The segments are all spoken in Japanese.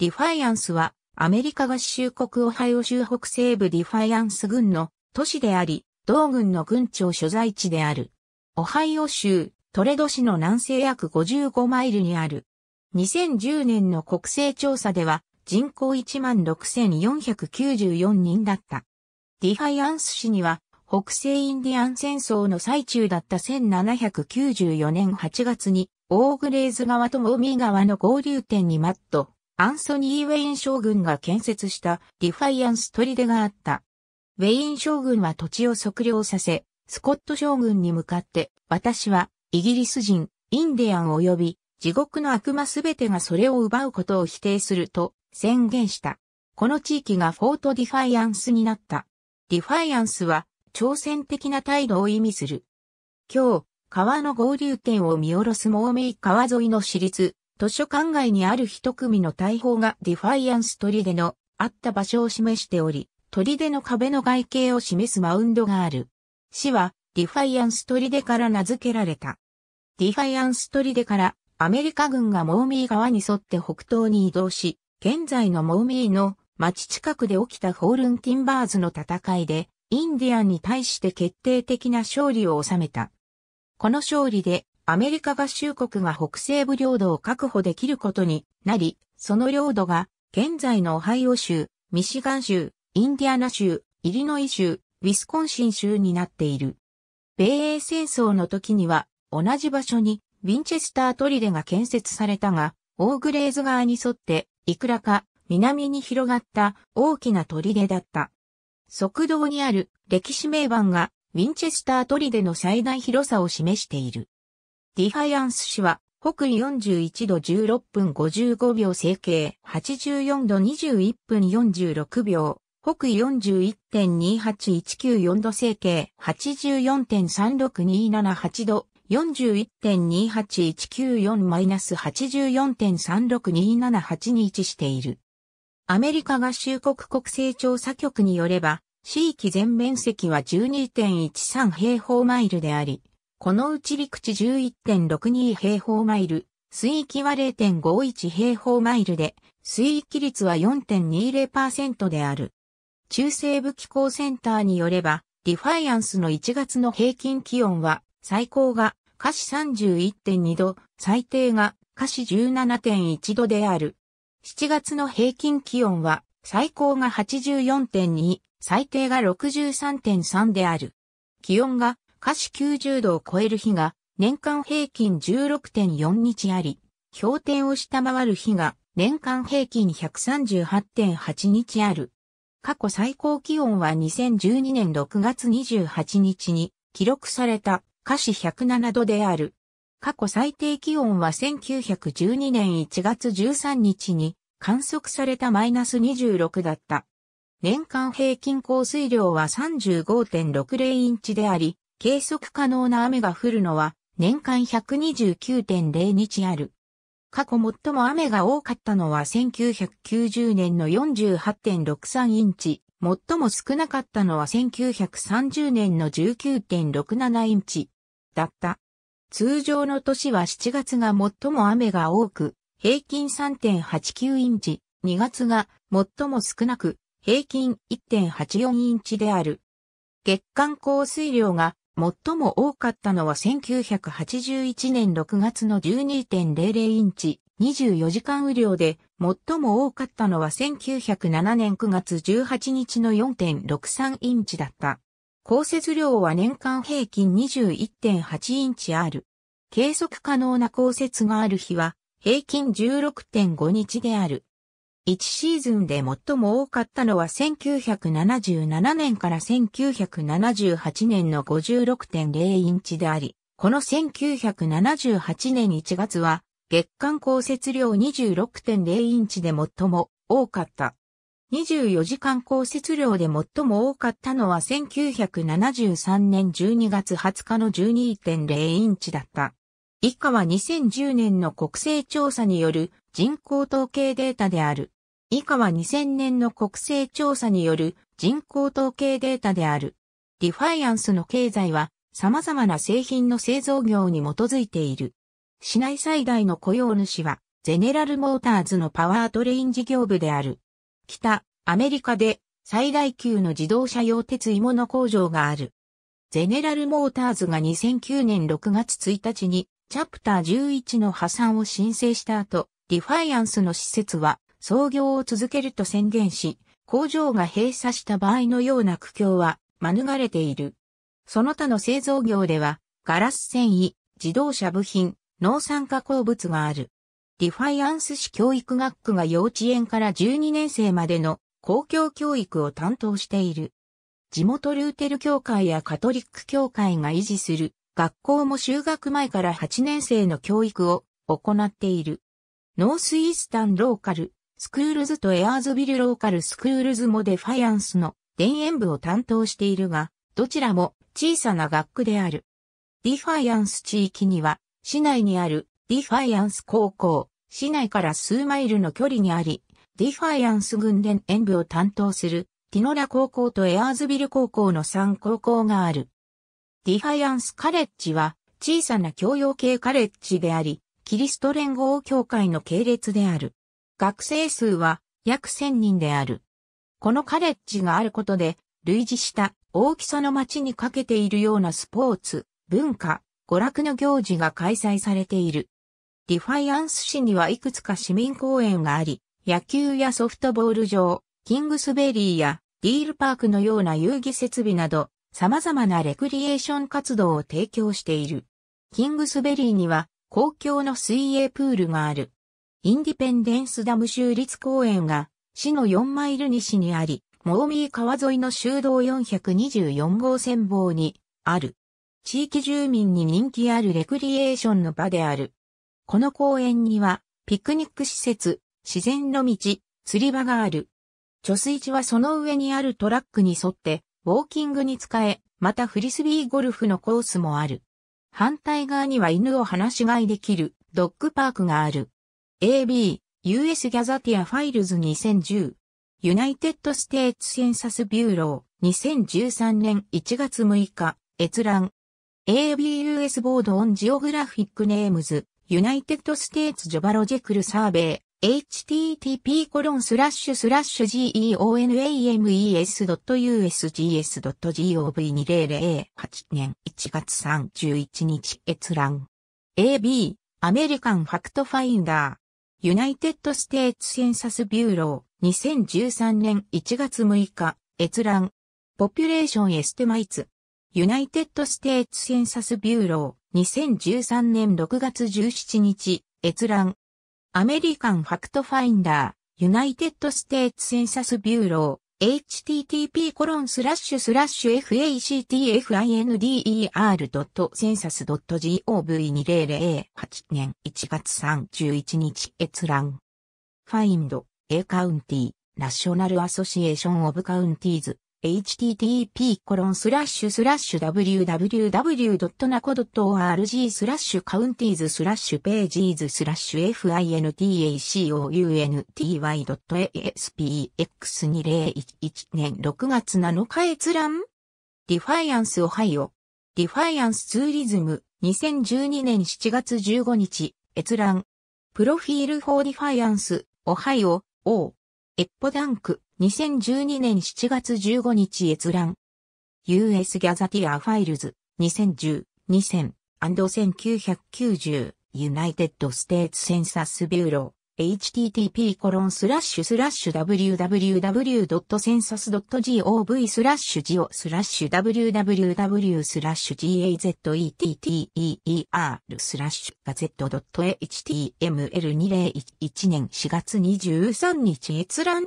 ディファイアンスはアメリカ合衆国オハイオ州北西部ディファイアンス軍の都市であり、同軍の軍庁所在地である。オハイオ州トレド市の南西約55マイルにある。2010年の国勢調査では人口16,494人だった。ディファイアンス市には北西インディアン戦争の最中だった1794年8月にオーグレーズ川とモーミー川の合流点にマット、アンソニー・ウェイン将軍が建設したディファイアンス砦があった。ウェイン将軍は土地を測量させ、スコット将軍に向かって、私はイギリス人、インディアン及び地獄の悪魔すべてがそれを奪うことを否定すると宣言した。この地域がフォートディファイアンスになった。ディファイアンスは挑戦的な態度を意味する。今日、川の合流点を見下ろす猛明川沿いの私立図書館外にある一組の大砲がディファイアンス砦のあった場所を示しており、砦の壁の外形を示すマウンドがある。市はディファイアンス砦から名付けられた。ディファイアンス砦からアメリカ軍がモーミー川に沿って北東に移動し、現在のモーミーの町近くで起きたホールンティンバーズの戦いで、インディアンに対して決定的な勝利を収めた。この勝利でアメリカ合衆国が北西部領土を確保できることになり、その領土が現在のオハイオ州、ミシガン州、インディアナ州、イリノイ州、ウィスコンシン州になっている。米英戦争の時には同じ場所にウィンチェスタートリデが建設されたが、オーグレーズ側に沿っていくらか南に広がった大きな砦だった。側道にある歴史名板がウィンチェスタートリデの最大広さを示している。ディファイアンス氏は、北緯41度16分55秒整形、84度21分46秒、北緯41.28194度整形、84.36278度、4 1 2 8 1 9 4 8 4 3 6 2 7 8に位置している。アメリカ合衆国国勢調査局によれば、市域全面積は12.13平方マイルであり、このうち陸地11.62平方マイル、水域は0.51平方マイルで、水域率は4.20%である。中西部気候センターによれば、ディファイアンスの1月の平均気温は、最高が華氏31.2度、最低が華氏17.1度である。7月の平均気温は、最高が84.2、最低が63.3である。気温が華氏90度を超える日が年間平均16.4日あり、氷点を下回る日が年間平均138.8日ある。過去最高気温は2012年6月28日に記録された華氏107度である。過去最低気温は1912年1月13日に観測されたマイナス26だった。年間平均降水量は35.60インチであり、計測可能な雨が降るのは年間129.0日ある。過去最も雨が多かったのは1990年の48.63インチ、最も少なかったのは1930年の19.67インチだった。通常の年は7月が最も雨が多く、平均3.89インチ、2月が最も少なく、平均1.84インチである。月間降水量が最も多かったのは1981年6月の12.00インチ24時間雨量で、最も多かったのは1907年9月18日の4.63インチだった。降雪量は年間平均21.8インチある。計測可能な降雪がある日は、平均16.5日である。1シーズンで最も多かったのは1977年から1978年の56.0インチであり、この1978年1月は月間降雪量26.0インチで最も多かった。24時間降雪量で最も多かったのは1973年12月20日の12.0インチだった。以下は2010年の国勢調査による人口統計データである。以下は2000年の国勢調査による人口統計データである。ディファイアンスの経済は様々な製品の製造業に基づいている。市内最大の雇用主はゼネラルモーターズのパワートレイン事業部である。北、アメリカで最大級の自動車用鉄鋳物工場がある。ゼネラルモーターズが2009年6月1日にチャプター11の破産を申請した後、ディファイアンスの施設は操業を続けると宣言し、工場が閉鎖した場合のような苦境は免れている。その他の製造業では、ガラス繊維、自動車部品、農産加工物がある。ディファイアンス市教育学区が幼稚園から12年生までの公共教育を担当している。地元ルーテル協会やカトリック協会が維持する学校も就学前から8年生の教育を行っている。ノースイースタンローカルスクールズとエアーズビルローカルスクールズもデファイアンスの田園部を担当しているが、どちらも小さな学区である。ディファイアンス地域には、市内にあるディファイアンス高校、市内から数マイルの距離にあり、ディファイアンス軍田園部を担当するティノラ高校とエアーズビル高校の3高校がある。ディファイアンスカレッジは小さな教養系カレッジであり、キリスト連合教会の系列である。学生数は約1000人である。このカレッジがあることで、類似した大きさの街にかけているようなスポーツ、文化、娯楽の行事が開催されている。ディファイアンス市にはいくつか市民公園があり、野球やソフトボール場、キングスベリーやディールパークのような遊戯設備など、様々なレクリエーション活動を提供している。キングスベリーには公共の水泳プールがある。インディペンデンスダム州立公園が、市の4マイル西にあり、モーミー川沿いの州道424号線棒に、ある。地域住民に人気あるレクリエーションの場である。この公園には、ピクニック施設、自然の道、釣り場がある。貯水池はその上にあるトラックに沿って、ウォーキングに使え、またフリスビーゴルフのコースもある。反対側には犬を放し飼いできるドッグパークがある。AB、US ギャザティアファイルズ2010、ユナイテッドステーツセンサスビューロー、2013年1月6日、閲覧。ABUS ボードオンジオグラフィックネームズ、ユナイテッドステーツジョバロジェクルサーベイ、http コロンスラッシュスラッシュ geonames.usgs.gov2008 年1月31日閲覧。AB、アメリカンファクトファインダー。ユナイテッド・ステーツ・センサス・ビューロー、2013年1月6日、閲覧。ポピュレーション・エステマイツ。ユナイテッド・ステーツ・センサス・ビューロー、2013年6月17日、閲覧。アメリカン・ファクト・ファインダー、ユナイテッド・ステーツ・センサス・ビューロー http://factfinder.census.gov2008 年1月31日閲覧。Find, A County, National Association of Counties http://www.naco.org スラッシュカウンティーズスラッシュページーズスラッシュ fintacounty.aspx2011 年6月7日閲覧ディファイアンスオハイオディファイアンスツーリズム2012年7月15日閲覧プロフィールフォーディファイアンスオハイオ O エッポダンク2012年7月15日閲覧。US Gazetteer Files 2010 2000&1990 United States Census Bureau http コロンスラッシュスラッシュ www.census.gov スラッシュジオスラッシュ www スラッシュ gazetteer スラッシュガゼット .html2011 年4月23日閲覧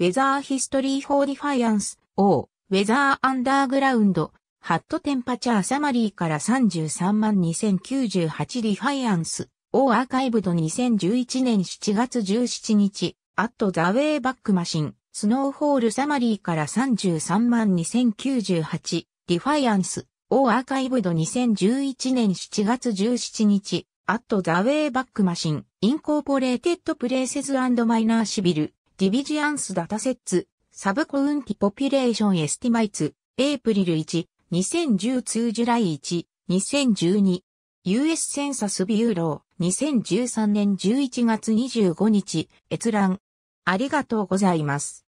ウェザーヒストリー・フォーディファイアンス、O、ウェザー・アンダーグラウンド、ハット・テンパチャー・サマリーから33万2098リファイアンス、オーアーカイブド2011年7月17日、アット・ザ・ウェイ・バック・マシン、スノーホール・サマリーから33万2098リファイアンス、オーアーカイブド2011年7月17日、アット・ザ・ウェイ・バック・マシン、インコーポレーテッド・プレイセズ・マイナー・シビル、ディビジアンスダタセッツ、サブコウンティポピュレーションエスティマイツ、エイプリル1、2010通ジュライ1、2012、US センサスビューロー、2013年11月25日、閲覧。ありがとうございます。